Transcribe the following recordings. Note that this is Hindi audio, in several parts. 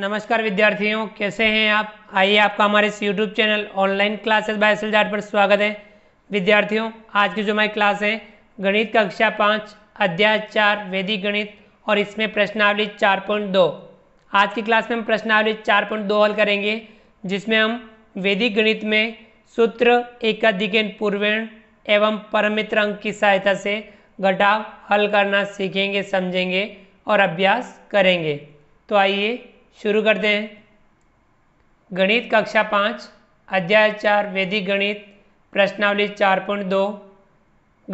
नमस्कार विद्यार्थियों कैसे हैं आप आइए आपका हमारे इस YouTube channel online classes by S पर स्वागत है विद्यार्थियों आज की जो हमारी क्लास है गणित कक्षा पाँच अध्याय चार वैदिक गणित और इसमें प्रश्नावली चार पॉइंट दो आज की क्लास में हम प्रश्नावली चार पॉइंट दो हल करेंगे जिसमें हम वैदिक गणित में सूत्र एकाधिकेण पूर्वेण एवं परमित्र अंक की सहायता से घटाव हल करना सीखेंगे समझेंगे और अभ्यास करेंगे तो आइए शुरू करते हैं गणित कक्षा पाँच अध्याय चार वैदिक गणित प्रश्नावली चार पॉइंट दो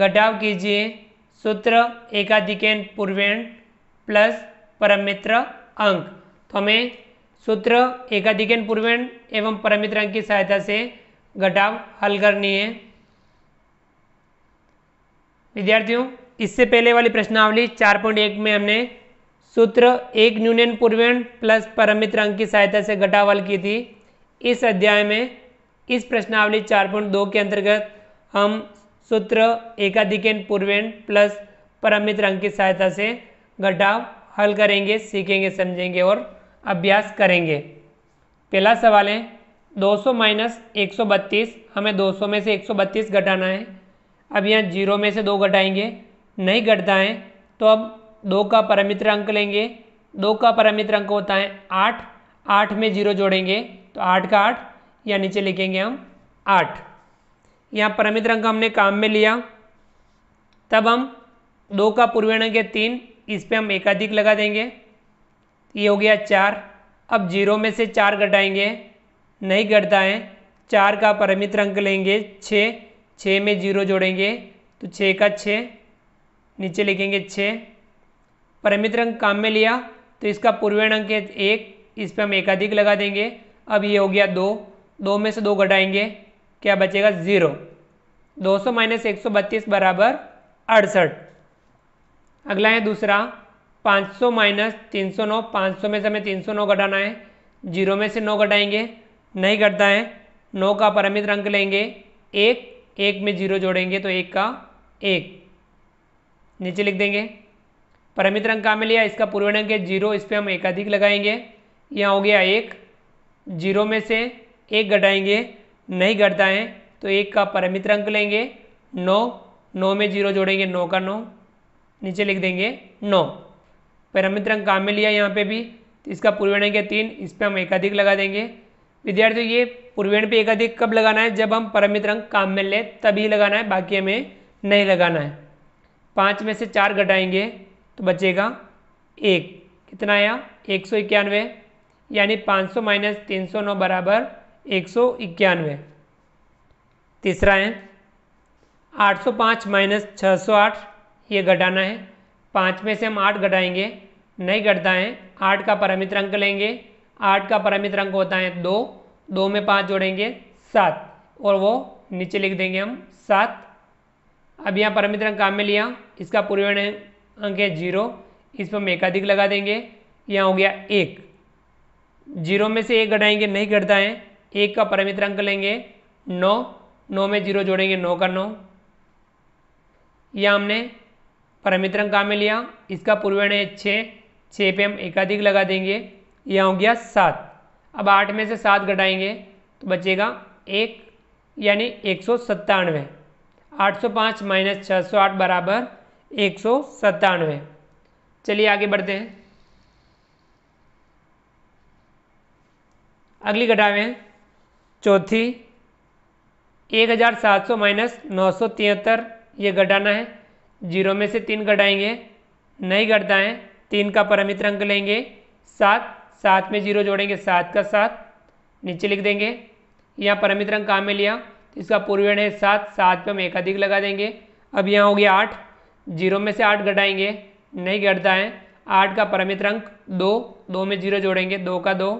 घटाव कीजिए सूत्र एकाधिकेन पूर्वेण प्लस परमित्र अंक तो हमें सूत्र एकाधिकेन पूर्वेण एवं परमित्र अंक की सहायता से घटाव हल करनी है विद्यार्थियों इससे पहले वाली प्रश्नावली चार पॉइंट एक में हमने सूत्र एक न्यूनियन पूर्वेण प्लस परमित रंग की सहायता से घटावल की थी इस अध्याय में इस प्रश्नावली 4.2 के अंतर्गत हम सूत्र एकाधिकेन पूर्वेण प्लस परमित रंग की सहायता से घटाव हल करेंगे सीखेंगे समझेंगे और अभ्यास करेंगे पहला सवाल है 200 माइनस एक हमें 200 में से 132 घटाना है अब यहाँ जीरो में से दो घटाएंगे नहीं घटता है तो अब दो का परमित्र अंक लेंगे दो का परमित्र अंक होता है आठ आठ में जीरो जोड़ेंगे तो आठ का आठ या नीचे लिखेंगे हम आठ यहाँ परमित्र अंक हमने काम में लिया तब हम दो का अंक है तीन इस पर हम एकाधिक लगा देंगे ये हो गया चार अब जीरो में से चार घटाएंगे नहीं घटता है चार का परमित्र अंक लेंगे छः छः में जीरो जोड़ेंगे तो छः का छः नीचे लिखेंगे छः परिमित रंग काम में लिया तो इसका पूर्वेणांक है एक इस पर हम एकाधिक लगा देंगे अब ये हो गया दो दो में से दो घटाएंगे क्या बचेगा ज़ीरो दो सौ माइनस एक सौ बत्तीस बराबर अड़सठ अगला है दूसरा पाँच सौ माइनस तीन सौ नौ पाँच सौ में से हमें तीन सौ नौ घटाना है जीरो में से नौ घटाएंगे नहीं घटता है नौ का परिमित रंग लेंगे एक एक में जीरो जोड़ेंगे तो एक का एक नीचे लिख देंगे परिमित रंग कहाँ में लिया इसका रंग है जीरो इस पर हम एकाधिक लगाएंगे यह हो गया एक जीरो में से एक घटाएंगे नहीं घटता है तो एक का परिमित रंग लेंगे नौ नौ में जीरो जोड़ेंगे नौ का नौ नीचे लिख देंगे नौ परिमित रंग काम में लिया यहाँ पे भी तो इसका पूर्वेणक है तीन इस पर हम एकाधिक लगा देंगे विद्यार्थियों ये पूर्वेण पे एकाधिक कब लगाना है जब हम परिमित रंग काम में लें तभी लगाना है बाकी हमें नहीं लगाना है पाँच में से चार घटाएंगे तो बचेगा एक कितना आया एक सौ इक्यानवे यानी पाँच सौ माइनस तीन सौ नौ बराबर एक सौ इक्यानवे तीसरा है आठ सौ पाँच माइनस छः सौ आठ ये घटाना है पाँच में से हम आठ घटाएंगे नहीं घटता है आठ का परिमित अंक लेंगे आठ का परिमित अंक होता है दो दो में पाँच जोड़ेंगे सात और वो नीचे लिख देंगे हम सात अब यहाँ परमित्रंक काम में लिया इसका पूर्वण है अंक है जीरो इस पर हम एकाधिक लगा देंगे यहाँ हो गया एक जीरो में से एक घटाएंगे नहीं घटता है एक का परमित्र अंक लेंगे नौ नौ में जीरो जोड़ेंगे नौ का नौ यह हमने अंक कहाँ में लिया इसका पूर्वण है छः छः पे हम एकाधिक लगा देंगे यह हो गया सात अब आठ में से सात घटाएंगे तो बचेगा एक यानी एक सौ सत्तानवे आठ सौ पाँच माइनस छः सौ आठ बराबर एक सौ सत्तानवे चलिए आगे बढ़ते हैं अगली घटा में चौथी एक हज़ार सात सौ माइनस नौ सौ तिहत्तर ये घटाना है जीरो में से तीन घटाएंगे नहीं घटता है तीन का परमित्र अंक लेंगे सात सात में जीरो जोड़ेंगे सात का सात नीचे लिख देंगे यहाँ परमित्र अंक कहाँ में लिया इसका पूर्वण है सात सात पे हम एक अधिक लगा देंगे अब यहाँ हो गया आठ जीरो में से आठ घटाएंगे नहीं घटता है आठ का परमित्र अंक दो दो में जीरो जोड़ेंगे दो का दो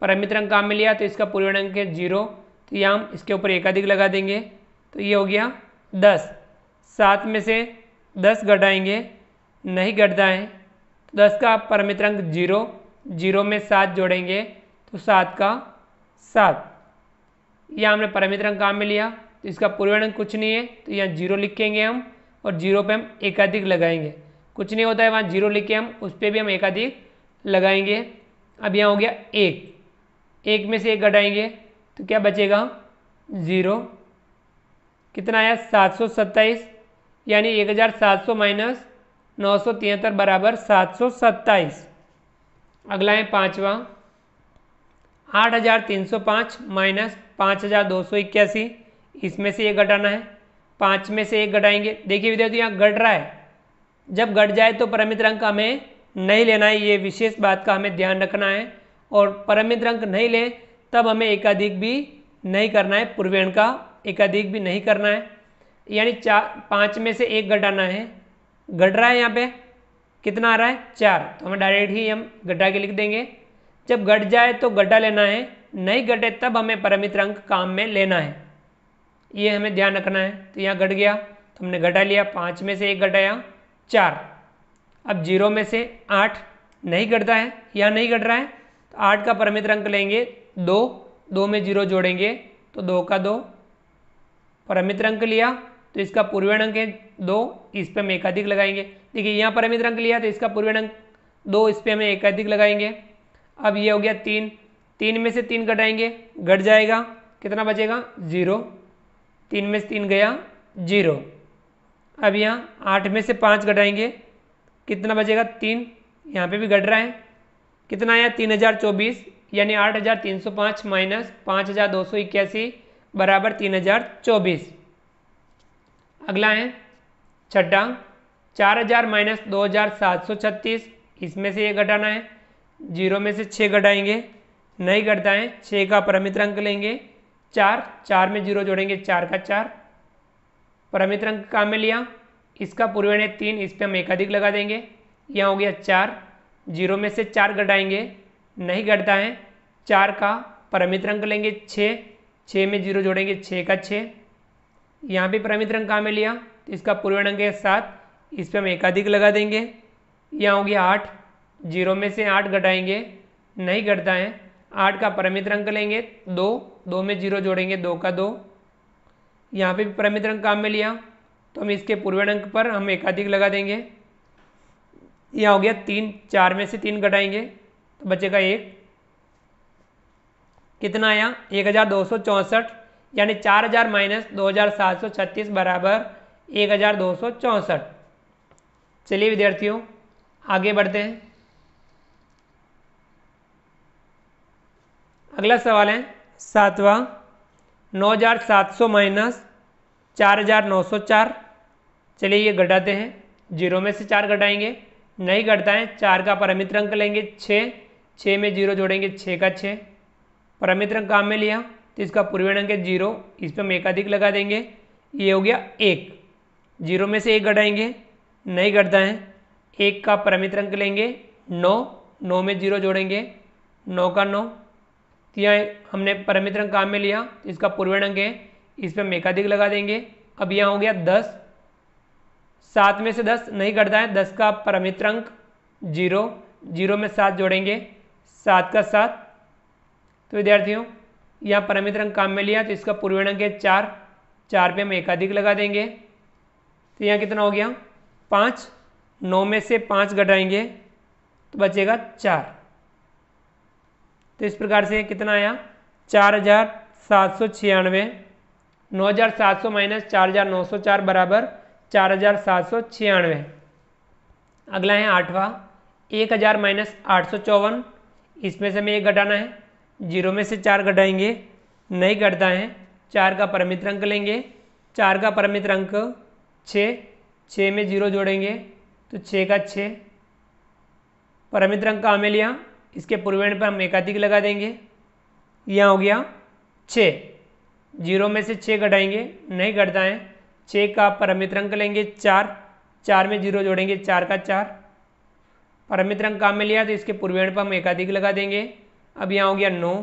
परमित अंक काम में लिया तो इसका पूर्ण अंक है जीरो तो यहाँ हम इसके ऊपर एक अधिक लगा देंगे तो ये हो गया दस सात में से दस घटाएंगे नहीं घटता है तो दस का परमित्र अंक जीरो जीरो में सात जोड़ेंगे तो सात का सात यह हमने परमित रंग काम में लिया तो इसका पूर्णांक कुछ नहीं है तो यहाँ जीरो लिखेंगे हम और जीरो पे हम एकाधिक लगाएंगे कुछ नहीं होता है वहाँ जीरो लिखे हम उस पर भी हम एकाधिक लगाएंगे अब यहाँ हो गया एक एक में से एक घटाएंगे तो क्या बचेगा ज़ीरो कितना आया सात सौ सत्ताईस यानी एक हज़ार सात सौ माइनस नौ सौ तिहत्तर बराबर सात सौ सत्ताईस अगला है पाँचवा आठ हज़ार तीन सौ पाँच माइनस पाँच हज़ार दो सौ इक्यासी इसमें से एक घटाना है पाँच में से एक घटाएंगे देखिए विद्यार्थी यहाँ घट रहा है जब घट जाए तो परमित रंग हमें नहीं लेना है ये विशेष बात का हमें ध्यान रखना है और परमित रंग नहीं लें तब हमें एकाधिक भी नहीं करना है पूर्वेण का एकाधिक भी नहीं करना है यानी चार पाँच में से एक घटाना है घट रहा है यहाँ पे कितना आ रहा है चार तो हमें डायरेक्ट ही हम घटा के लिख देंगे जब घट जाए तो घटा लेना है नहीं घटे तब हमें परमित रंग काम में लेना है ये हमें ध्यान रखना है तो यहाँ घट गया तो हमने घटा लिया पाँच में से एक घटाया चार अब जीरो में से आठ नहीं घटता है यहाँ नहीं घट रहा है तो आठ का परमित अंक लेंगे दो दो में जीरो जोड़ेंगे तो दो का दो परमित अंक लिया तो इसका अंक है दो इस पर हम एकाधिक लगाएंगे देखिए यहाँ परमित अंक लिया तो इसका अंक दो इस पर हमें एकाधिक लगाएंगे अब ये हो गया तीन तीन में से तीन घटाएंगे घट जाएगा कितना बचेगा जीरो तीन में से तीन गया जीरो अब यहाँ आठ में से पाँच घटाएंगे कितना बचेगा तीन यहाँ पे भी घट रहा है कितना आया तीन हज़ार चौबीस यानी आठ हज़ार तीन सौ पाँच माइनस पाँच हज़ार दो सौ इक्यासी बराबर तीन हज़ार चौबीस अगला है छठा चार हज़ार माइनस दो हज़ार सात सौ छत्तीस इसमें से ये घटाना है जीरो में से छः घटाएंगे नहीं घटता है छः का परमित अंक लेंगे चार चार में जीरो जोड़ेंगे चार का चार परमित रंग काम में लिया इसका पूर्वण है तीन इस पर हम एकाधिक लगा देंगे यह हो गया चार जीरो में से चार घटाएंगे नहीं घटता है चार का परमित रंग लेंगे छः छः में जीरो जोड़ेंगे छः का छः यहाँ भी परमित रंग काम में लिया तो इसका पूर्वण अंक है सात इस पर हम एकाधिक लगा देंगे यह हो गया आठ जीरो में से आठ घटाएंगे नहीं घटता है आठ का परिमित रंग लेंगे दो दो में जीरो जोड़ेंगे दो का दो यहाँ पे भी परिमित रंग काम में लिया तो हम इसके अंक पर हम एकाधिक लगा देंगे यह हो गया तीन चार में से तीन घटाएंगे तो बचेगा एक कितना आया एक हज़ार दो सौ चौंसठ यानी चार हज़ार माइनस दो हज़ार सात सौ छत्तीस बराबर एक हज़ार दो सौ चौंसठ चलिए विद्यार्थियों आगे बढ़ते हैं अगला सवाल है सातवां नौ हज़ार सात सौ माइनस चार हज़ार नौ सौ चार चलिए ये घटाते हैं जीरो में से चार घटाएंगे नहीं घटता है चार का परमित अंक लेंगे छः छः में जीरो जोड़ेंगे छः का छः परमित अंक काम में लिया तो इसका पूर्वी रंग है जीरो इस पर हम एकाधिक लगा देंगे ये हो गया एक जीरो में से एक घटाएंगे नहीं घटता है एक का परमित अंक लेंगे नौ नौ में जीरो जोड़ेंगे नौ का नौ तो यहाँ हमने परमित्र रंग काम में लिया इसका अंक है इस पर हम एकाधिक लगा देंगे अब यहाँ हो गया दस सात में से दस नहीं घटता है दस का परमित अंक जीरो जीरो में सात जोड़ेंगे सात का सात तो विद्यार्थियों यहाँ परमित अंक काम में लिया तो इसका अंक है चार चार पे हम एकाधिक लगा देंगे तो यहाँ कितना हो गया पाँच नौ में से पाँच घटाएंगे तो बचेगा चार तो इस प्रकार से कितना आया चार हजार सात सौ छियानवे नौ हजार सात सौ माइनस चार हजार नौ सौ चार बराबर चार हजार सात सौ छियानवे अगला है आठवा एक हजार माइनस आठ सौ चौवन इसमें से हमें एक घटाना है जीरो में से चार घटाएंगे नहीं घटता है चार का परमित अंक लेंगे चार का परमित अंक छः छः में जीरो जोड़ेंगे तो छः का छः परमित अंक का हमें लिया इसके पूर्वेण पर हम एकाधिक लगा देंगे यह हो गया छः जीरो में से छः घटाएंगे नहीं घटता है छः का परमित अंक लेंगे चार चार में जीरो जोड़ेंगे चार का चार परमित अंक काम में लिया तो इसके पूर्वेण पर हम एकाधिक लगा देंगे अब यहाँ हो गया नौ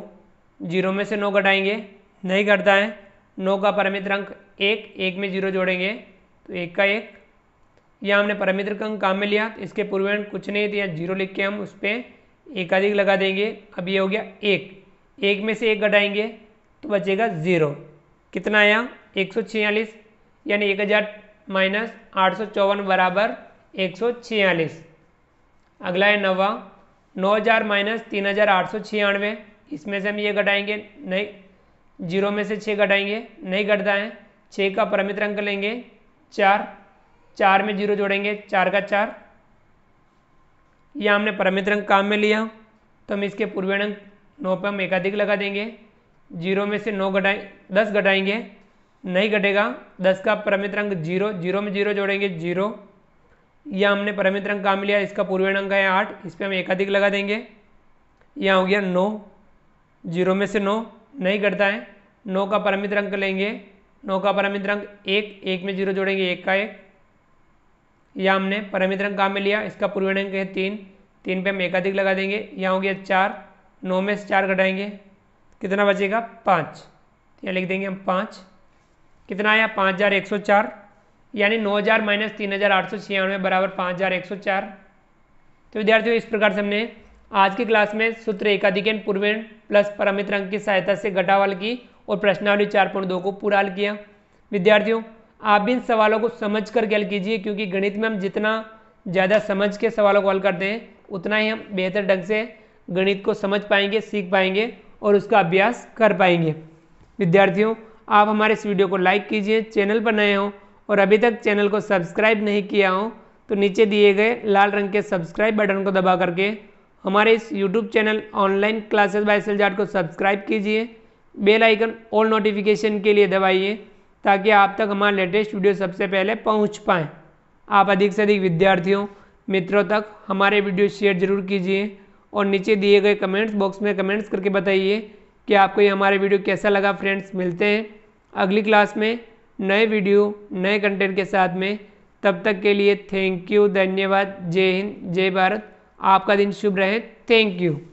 जीरो में से नौ घटाएंगे नहीं घटता है नौ का परमित्र अंक एक एक में जीरो जोड़ेंगे तो एक का एक यहाँ हमने परमित्र अंक काम में लिया तो इसके पूर्वेण कुछ नहीं दिया जीरो लिख के हम उस पर एकाधिक लगा देंगे अब ये हो गया एक एक में से एक घटाएंगे तो बचेगा ज़ीरो कितना आया एक सौ छियालीस यानी एक हज़ार माइनस आठ सौ चौवन बराबर एक सौ छियालीस अगला है नवा नौ हज़ार माइनस तीन हज़ार आठ सौ छियानवे इसमें से हम ये घटाएंगे नहीं जीरो में से छः घटाएंगे नहीं घटता है छः का परमित अंक लेंगे चार चार में जीरो जोड़ेंगे चार का चार यह हमने परमित रंग काम में लिया तो हम इसके रंग नौ पर हम एकाधिक लगा देंगे जीरो में से नौ घटाए दस घटाएंगे नहीं घटेगा दस का परमित रंग जीरो जीरो में जीरो जोड़ेंगे जीरो यह हमने परमित रंग काम लिया इसका रंग है आठ इस पर हम एकाधिक लगा देंगे यह हो गया नौ जीरो में से नौ नहीं घटता है नौ का परमित रंग लेंगे नौ का परमित रंग एक एक में जीरो जोड़ेंगे एक का एक यह हमने परमित रंग काम में लिया इसका पूर्णांक है तीन तीन पे हम एकाधिक लगा देंगे यहाँ हो गया चार नौ में से चार घटाएंगे कितना बचेगा पाँच यहाँ लिख देंगे हम पाँच कितना आया पाँच हज़ार एक सौ चार यानी नौ हज़ार माइनस तीन हज़ार आठ सौ छियानवे बराबर पाँच हज़ार एक सौ चार तो विद्यार्थियों इस प्रकार से हमने आज की क्लास में सूत्र एकाधिकन पूर्वेण प्लस परमित रंग की सहायता से घटावल की और प्रश्नावली चार पॉइंट दो को पूरा हल किया विद्यार्थियों आप इन सवालों को समझ कर हल कीजिए क्योंकि गणित में हम जितना ज़्यादा समझ के सवालों को हल करते हैं उतना ही हम बेहतर ढंग से गणित को समझ पाएंगे सीख पाएंगे और उसका अभ्यास कर पाएंगे विद्यार्थियों आप हमारे इस वीडियो को लाइक कीजिए चैनल पर नए हों और अभी तक चैनल को सब्सक्राइब नहीं किया हो तो नीचे दिए गए लाल रंग के सब्सक्राइब बटन को दबा करके हमारे इस YouTube channel online classes by cell को सब्सक्राइब कीजिए बेल आइकन ऑल नोटिफिकेशन के लिए दबाइए ताकि आप तक हमारा लेटेस्ट वीडियो सबसे पहले पहुंच पाएँ आप अधिक से अधिक विद्यार्थियों मित्रों तक हमारे वीडियो शेयर जरूर कीजिए और नीचे दिए गए कमेंट्स बॉक्स में कमेंट्स करके बताइए कि आपको ये हमारे वीडियो कैसा लगा फ्रेंड्स मिलते हैं अगली क्लास में नए वीडियो नए कंटेंट के साथ में तब तक के लिए थैंक यू धन्यवाद जय हिंद जय भारत आपका दिन शुभ रहे थैंक यू